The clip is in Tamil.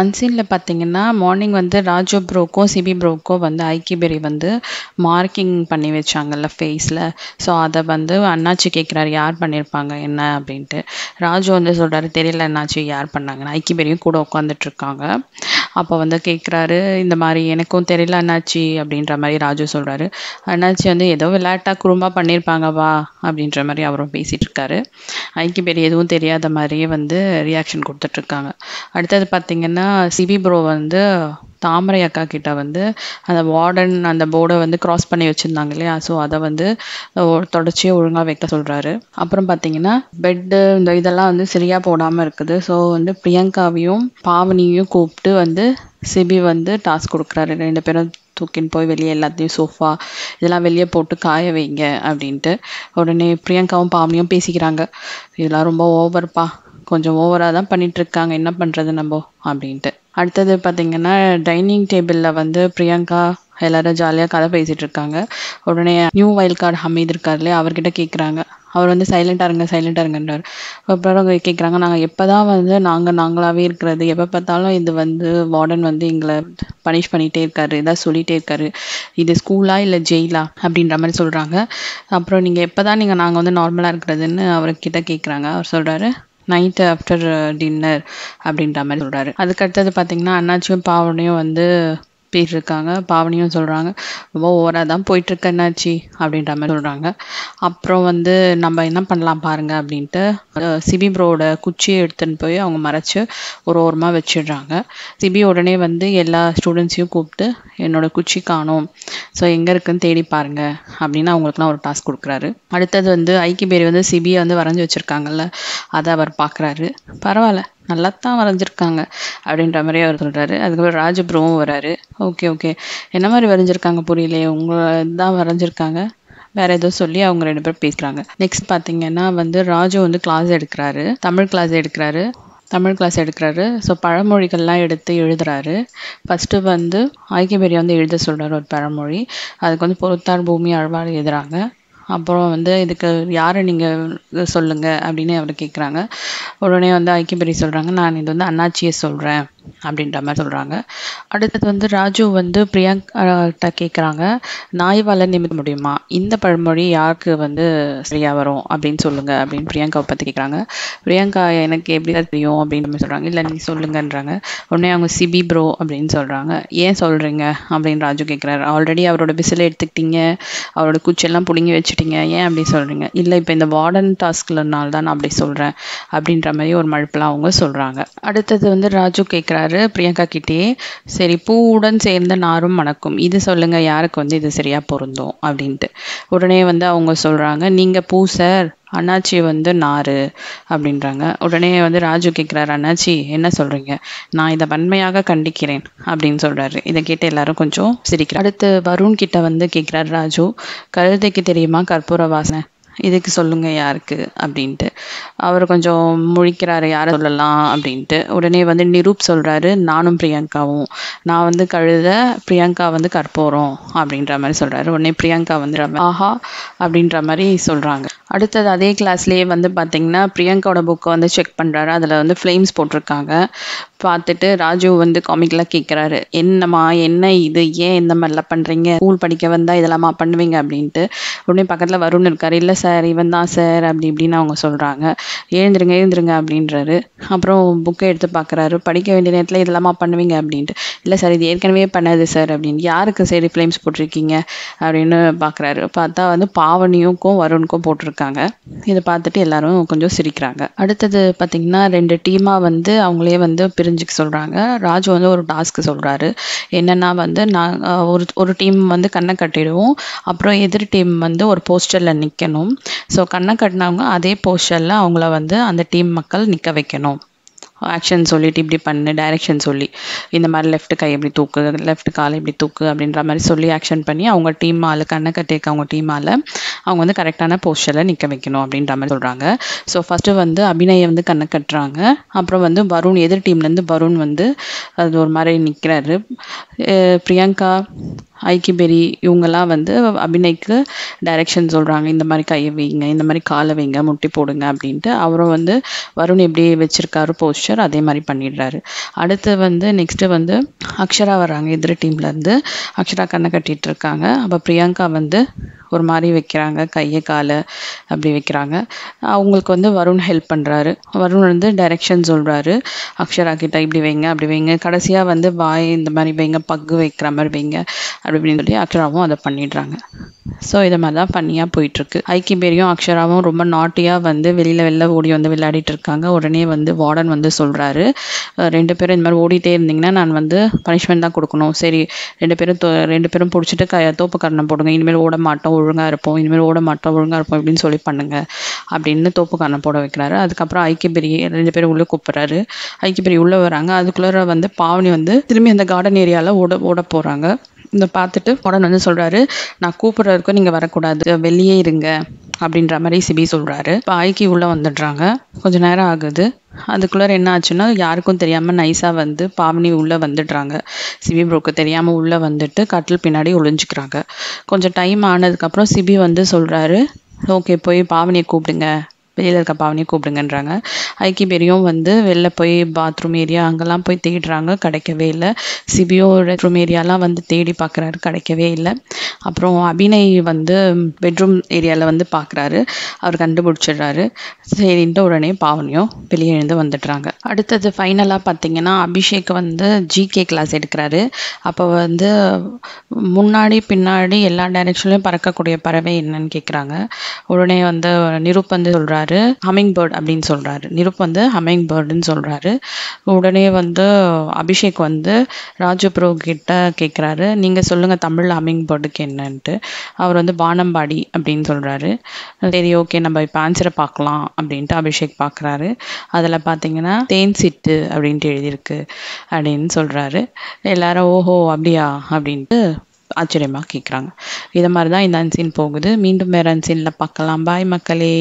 அன்சீனில் பார்த்தீங்கன்னா மார்னிங் வந்து ராஜோ ப்ரோக்கோ சிபி ப்ரோக்கோ வந்து ஐக்கிபெரி வந்து மார்க்கிங் பண்ணி வச்சாங்கல்ல ஃபேஸில் ஸோ அதை வந்து அண்ணாச்சி கேட்குறாரு யார் பண்ணியிருப்பாங்க என்ன அப்படின்ட்டு ராஜோ வந்து சொல்கிறாரு தெரியல அண்ணாச்சி யார் பண்ணாங்கன்னு ஐக்கிபெரியும் கூட உட்காந்துட்ருக்காங்க அப்போ வந்து கேட்குறாரு இந்த மாதிரி எனக்கும் தெரியல அண்ணாச்சி அப்படின்ற மாதிரி ராஜு சொல்கிறாரு அண்ணாச்சி வந்து ஏதோ விளையாட்டா குறும்பாக பண்ணியிருப்பாங்கப்பா அப்படின்ற மாதிரி அவரும் பேசிகிட்டு இருக்காரு ஐக்கி பேர் எதுவும் தெரியாத மாதிரியே வந்து ரியாக்ஷன் கொடுத்துட்ருக்காங்க அடுத்தது பார்த்திங்கன்னா சிவி ப்ரோ வந்து தாமரை அக்கா கிட்ட வந்து அந்த வார்டன் அந்த போர்டை வந்து கிராஸ் பண்ணி வச்சுருந்தாங்க இல்லையா ஸோ அதை வந்து தொடர்ச்சியே ஒழுங்காக வைக்க சொல்கிறாரு அப்புறம் பார்த்தீங்கன்னா பெட்டு இந்த இதெல்லாம் வந்து சரியாக போடாமல் இருக்குது ஸோ வந்து பிரியங்காவையும் பாவனியும் கூப்பிட்டு வந்து சிபி வந்து டாஸ்க் கொடுக்குறாரு ரெண்டு பேரும் தூக்கின்னு போய் வெளியே எல்லாத்தையும் சோஃபா இதெல்லாம் வெளியே போட்டு காய வைங்க அப்படின்ட்டு உடனே பிரியங்காவும் பாவனியும் பேசிக்கிறாங்க இதெல்லாம் ரொம்ப ஓவர்ப்பா கொஞ்சம் ஓவராக தான் பண்ணிகிட்ருக்காங்க என்ன பண்ணுறது நம்ம அப்படின்ட்டு அடுத்தது பார்த்தீங்கன்னா டைனிங் டேபிளில் வந்து பிரியங்கா எல்லாரும் ஜாலியாக கதை பேசிகிட்டு இருக்காங்க உடனே நியூ வைல்ட் கார்டு ஹமீத் இருக்கார் இல்லையா அவர்கிட்ட கேட்குறாங்க அவர் வந்து சைலண்டாக இருங்க சைலண்டாக இருங்கன்றார் அப்புறம் கேட்குறாங்க நாங்கள் எப்போ தான் வந்து நாங்கள் நாங்களாகவே இருக்கிறது எப்போ பார்த்தாலும் இது வந்து வார்டன் வந்து எங்களை பனிஷ் பண்ணிகிட்டே இருக்காரு ஏதாவது சொல்லிகிட்டே இருக்காரு இது ஸ்கூலா இல்லை ஜெயிலா அப்படின்ற மாதிரி சொல்கிறாங்க அப்புறம் நீங்கள் எப்போ தான் நீங்கள் நாங்கள் வந்து நார்மலாக இருக்கிறதுன்னு அவர்கிட்ட கேட்குறாங்க அவர் சொல்கிறாரு நைட்டு ஆஃப்டர் டின்னர் அப்படின்ற மாதிரி சொல்கிறாரு அதுக்கு அடுத்தது பார்த்தீங்கன்னா அண்ணாச்சியும் பாவனையும் வந்து பேர் இருக்காங்க பாவனியும் சொல்கிறாங்க ரொம்ப ஓவராக தான் போயிட்டுருக்க என்னாச்சி அப்படின்ற மாதிரி சொல்கிறாங்க அப்புறம் வந்து நம்ம என்ன பண்ணலாம் பாருங்கள் அப்படின்ட்டு சிபி ப்ரோட குச்சியை எடுத்துன்னு போய் அவங்க மறைச்சி ஒரு ஓரமாக வச்சிடுறாங்க சிபி உடனே வந்து எல்லா ஸ்டூடெண்ட்ஸையும் கூப்பிட்டு என்னோடய குச்சி காணும் ஸோ எங்கே இருக்குன்னு தேடி பாருங்கள் அப்படின்னு அவங்களுக்குலாம் ஒரு டாஸ்க் கொடுக்குறாரு அடுத்தது வந்து ஐக்கிய பேர் வந்து சிபியை வந்து வரைஞ்சி வச்சுருக்காங்கல்ல அதை அவர் பார்க்குறாரு பரவாயில்ல நல்லா தான் வரைஞ்சிருக்காங்க அப்படின்ற மாதிரி அவர் சொல்கிறாரு அதுக்கப்புறம் ராஜபுரமும் வராரு ஓகே ஓகே என்ன மாதிரி வரைஞ்சிருக்காங்க புரியலையே உங்களை தான் வரைஞ்சிருக்காங்க வேற ஏதோ சொல்லி அவங்க ரெண்டு பேரும் பேசுகிறாங்க நெக்ஸ்ட் பார்த்தீங்கன்னா வந்து ராஜு வந்து கிளாஸ் எடுக்கிறாரு தமிழ் கிளாஸ் எடுக்கிறாரு தமிழ் கிளாஸ் எடுக்கிறாரு ஸோ பழமொழிகள்லாம் எடுத்து எழுதுறாரு ஃபஸ்ட்டு வந்து ஐக்கிய பெரிய வந்து எழுத சொல்கிறார் ஒரு பழமொழி அதுக்கு வந்து பொறுத்தார் பூமி அழ்வார் எழுதுறாங்க அப்புறம் வந்து இதுக்கு யாரை நீங்கள் சொல்லுங்கள் அப்படின்னு அவர் கேட்குறாங்க உடனே வந்து ஐக்கியப்பெரிய சொல்கிறாங்க நான் இது வந்து அண்ணாச்சியை சொல்கிறேன் அப்படின்ற மாதிரி சொல்கிறாங்க அடுத்தது வந்து ராஜு வந்து பிரியாங்கிட்ட கேட்குறாங்க நாய் வள நிமித்த முடியுமா இந்த பழமொழி யாருக்கு வந்து சரியாக வரும் அப்படின்னு சொல்லுங்கள் அப்படின்னு பிரியாங்காவை பற்றி கேட்குறாங்க பிரியாங்கா எனக்கு எப்படி தான் தெரியும் அப்படின்னு சொல்கிறாங்க இல்லை நீங்கள் சொல்லுங்கன்றாங்க உடனே அவங்க சிபி ப்ரோ அப்படின்னு சொல்கிறாங்க ஏன் சொல்கிறீங்க அப்படின்னு ராஜு கேட்குறாரு ஆல்ரெடி அவரோட பிசிலை எடுத்துக்கிட்டீங்க அவரோட குச்செல்லாம் பிடுங்கி வச்சுட்டீங்க ஏன் அப்படி சொல்கிறீங்க இல்லை இப்போ இந்த வார்டன் டாஸ்க்கில்னால்தான் நான் அப்படி சொல்கிறேன் அப்படின்ற மாதிரி ஒரு மழைப்பெல்லாம் அவங்க சொல்கிறாங்க அடுத்தது வந்து ராஜு கேட்குறாங்க கேட்குறாரு பிரியங்கா கிட்டே சரி பூவுடன் சேர்ந்த நாரும் மணக்கும் இது சொல்லுங்கள் யாருக்கு வந்து இது சரியாக பொருந்தும் அப்படின்ட்டு உடனே வந்து அவங்க சொல்கிறாங்க நீங்கள் பூ சார் அண்ணாச்சி வந்து நாறு அப்படின்றாங்க உடனே வந்து ராஜு கேட்குறாரு அண்ணாச்சி என்ன சொல்கிறீங்க நான் இதை வன்மையாக கண்டிக்கிறேன் அப்படின்னு சொல்கிறாரு இதை கேட்டு எல்லாரும் கொஞ்சம் சிரிக்கிறேன் அடுத்து வருண் கிட்ட வந்து கேட்குறாரு ராஜு கழுதைக்கு தெரியுமா கற்பூர வாசனை இதுக்கு சொல்லுங்கள் யாருக்கு அப்படின்ட்டு அவர் கொஞ்சம் முழிக்கிறாரு யாரை சொல்லலாம் அப்படின்ட்டு உடனே வந்து நிரூப் சொல்கிறாரு நானும் பிரியங்காவும் நான் வந்து கழுத பிரியங்கா வந்து கற்போகிறோம் அப்படின்ற மாதிரி சொல்கிறாரு உடனே பிரியங்கா வந்து ஆஹா அப்படின்ற மாதிரி சொல்கிறாங்க அடுத்தது அதே கிளாஸ்லேயே வந்து பார்த்திங்கன்னா பிரியங்காவோட புக்கை வந்து செக் பண்ணுறாரு அதில் வந்து ஃப்ளேம்ஸ் போட்டிருக்காங்க பார்த்துட்டு ராஜு வந்து காமிக்ல கேட்குறாரு என்னம்மா என்ன இது ஏன் இந்த மாதிரிலாம் பண்ணுறீங்க ஸ்கூல் படிக்க வந்தால் இதெல்லாமா பண்ணுவீங்க அப்படின்ட்டு உடனே பக்கத்தில் வருண் இருக்காரு இல்லை சார் இவன் தான் சார் அப்படி இப்படின்னு அவங்க சொல்கிறாங்க எழுந்துருங்க எழுந்துருங்க அப்படின்றாரு அப்புறம் புக்கை எடுத்து பார்க்குறாரு படிக்க வேண்டிய நேரத்தில் இதெல்லாமா பண்ணுவீங்க அப்படின்ட்டு இல்லை சார் இது ஏற்கனவே பண்ணாது சார் அப்படின்னு யாருக்கு சரி ஃப்ளேம்ஸ் போட்டிருக்கீங்க அப்படின்னு பார்க்குறாரு பார்த்தா வந்து பாவனியுக்கும் வருணுக்கும் போட்டிருக்காங்க இதை பார்த்துட்டு எல்லாரும் கொஞ்சம் சிரிக்கிறாங்க அடுத்தது பார்த்திங்கன்னா ரெண்டு டீமாக வந்து அவங்களே வந்து பிரி தெரிஞ்சுக்க சொல்கிறாங்க ராஜு வந்து ஒரு டாஸ்க்கு சொல்கிறாரு என்னென்னா வந்து நாங்கள் ஒரு ஒரு டீம் வந்து கண்ணை கட்டிடுவோம் அப்புறம் எதிர் டீம் வந்து ஒரு போஸ்டரில் நிற்கணும் ஸோ கண்ணை கட்டினவங்க அதே போஸ்டரில் அவங்கள வந்து அந்த டீம் மக்கள் நிற்க வைக்கணும் ஆக்ஷன் சொல்லிட்டு இப்படி பண்ணு டைரெக்ஷன் சொல்லி இந்த மாதிரி லெஃப்ட் கை இப்படி தூக்கு லெஃப்ட் காலை இப்படி தூக்கு அப்படின்ற மாதிரி சொல்லி ஆக்ஷன் பண்ணி அவங்க டீம் ஆள் கண்ணை கட்டியிருக்க அவங்க டீம் அவங்க வந்து கரெக்டான போஸ்டரில் நிற்க வைக்கணும் அப்படின்ற மாதிரி சொல்கிறாங்க ஸோ ஃபஸ்ட்டு வந்து அபிநயை வந்து கண்ணை கட்டுறாங்க அப்புறம் வந்து வருண் எதிர் டீம்லேருந்து வருண் வந்து அது ஒரு மாதிரி நிற்கிறாரு பிரியங்கா ஐக்கிபெரி இவங்கெல்லாம் வந்து அபிநய்க்கு டைரக்ஷன் சொல்கிறாங்க இந்த மாதிரி கையை வைங்க இந்த மாதிரி காலை வைங்க முட்டி போடுங்க அப்படின்ட்டு அவரும் வந்து வருண் எப்படி வச்சுருக்காரு போஸ்டர் அதே மாதிரி பண்ணிடுறாரு அடுத்து வந்து நெக்ஸ்ட்டு வந்து அக்ஷரா வராங்க எதிர டீம்லேருந்து அக்ஷரா கண்ணை கட்டிகிட்டு இருக்காங்க அப்போ பிரியங்கா வந்து ஒரு மாதிரி வைக்கிறாங்க கையை காலை அப்படி வைக்கிறாங்க அவங்களுக்கு வந்து வருண் ஹெல்ப் பண்ணுறாரு வருண் வந்து டைரெக்ஷன் சொல்கிறாரு அக்ஷரா கிட்ட இப்படி வைங்க அப்படி வைங்க கடைசியாக வந்து வாய் இந்த மாதிரி வைங்க பக்கு வைக்கிற மாதிரி வைங்க அப்படி அப்படின்னு சொல்லி அக்ஷராவும் அதை பண்ணிடுறாங்க ஸோ இதை மாதிரி தான் பண்ணியாக போயிட்டுருக்கு ஐக்கிய பேரியும் அக்ஷராவும் ரொம்ப நாட்டியாக வந்து வெளியில் வெளில ஓடி வந்து விளையாடிட்டு இருக்காங்க உடனே வந்து வார்டன் வந்து சொல்கிறாரு ரெண்டு பேரும் இந்த மாதிரி ஓடிட்டே இருந்தீங்கன்னா நான் வந்து பனிஷ்மெண்ட் தான் கொடுக்கணும் சரி ரெண்டு பேரும் ரெண்டு பேரும் பிடிச்சிட்டு க தோப்பு கரணம் போடுங்க இனிமேல் ஓட மாட்டோம் ஒழுங்காக இருப்போம் இனிமேல் ஓட மாட்டோம் ஒழுங்காக இருப்போம் இப்படின்னு சொல்லி பண்ணுங்கள் அப்படின்னு தோப்புக்கான போட வைக்கிறாரு அதுக்கப்புறம் ஐக்கியபெரிய ரெண்டு பேரும் உள்ளே கூப்பிட்றாரு ஐக்கியபெரிய உள்ளே வராங்க அதுக்குள்ளே வந்து பாவனி வந்து திரும்பி அந்த கார்டன் ஏரியாவில் ஓட ஓட போகிறாங்க இந்த பார்த்துட்டு உடனே வந்து சொல்கிறாரு நான் கூப்பிட்றதுக்கும் நீங்கள் வரக்கூடாது வெளியே இருங்க அப்படின்ற மாதிரி சிபி சொல்கிறாரு இப்போ ஆய்க்கி உள்ளே வந்துடுறாங்க கொஞ்ச நேரம் ஆகுது அதுக்குள்ளே என்ன ஆச்சுன்னா யாருக்கும் தெரியாமல் நைஸாக வந்து பாவனி உள்ளே வந்துடுறாங்க சிபி ப்ரோக்கு தெரியாமல் உள்ளே வந்துட்டு கட்டில் பின்னாடி ஒழிஞ்சிக்கிறாங்க கொஞ்சம் டைம் ஆனதுக்கப்புறம் சிபி வந்து சொல்கிறாரு ஓகே போய் பாவனியை கூப்பிடுங்க வெளியில் இருக்க பாவனையும் கூப்பிடுங்கன்றாங்க ஐக்கி பெரியும் வந்து வெளில போய் பாத்ரூம் ஏரியா அங்கெல்லாம் போய் தேடுறாங்க கிடைக்கவே இல்லை சிபியோ பெட்ரூம் ஏரியாலாம் வந்து தேடி பார்க்குறாரு கிடைக்கவே இல்லை அப்புறம் அபிநய் வந்து பெட்ரூம் ஏரியாவில் வந்து பார்க்குறாரு அவர் கண்டுபிடிச்சிடுறாரு சரின்ட்டு உடனே பாவனையும் வெளியே எழுந்து வந்துடுறாங்க அடுத்தது ஃபைனலாக பார்த்தீங்கன்னா அபிஷேக் வந்து ஜிகே கிளாஸ் எடுக்கிறாரு அப்போ வந்து முன்னாடி பின்னாடி எல்லா டைரெக்ஷன்லையும் பறக்கக்கூடிய பறவை என்னன்னு கேட்குறாங்க உடனே வந்து நிரூப் வந்து சொல்கிறாரு ஹமிங் பேர்ட் அப்படின்னு சொல்கிறாரு நிருப் வந்து ஹமிங் பேர்டுன்னு சொல்கிறாரு உடனே வந்து அபிஷேக் வந்து ராஜு ப்ரோ கிட்ட கேட்குறாரு நீங்கள் சொல்லுங்கள் தமிழில் ஹமிங் பேர்டுக்கு என்னன்ட்டு அவர் வந்து வானம்பாடி அப்படின்னு சொல்கிறாரு சரி ஓகே நம்ம இப்போ ஆன்சரை பார்க்கலாம் அப்படின்ட்டு அபிஷேக் பார்க்குறாரு அதில் பார்த்தீங்கன்னா தேன் சிட்டு அப்படின்ட்டு எழுதியிருக்கு அப்படின்னு சொல்கிறாரு எல்லாரும் ஓஹோ அப்படியா அப்படின்ட்டு ஆச்சரியமாக கேட்குறாங்க இதை மாதிரி தான் இந்த அன்சீன் போகுது மீண்டும் வேறு அன்சீனில் பார்க்கலாம் பாய் மக்களே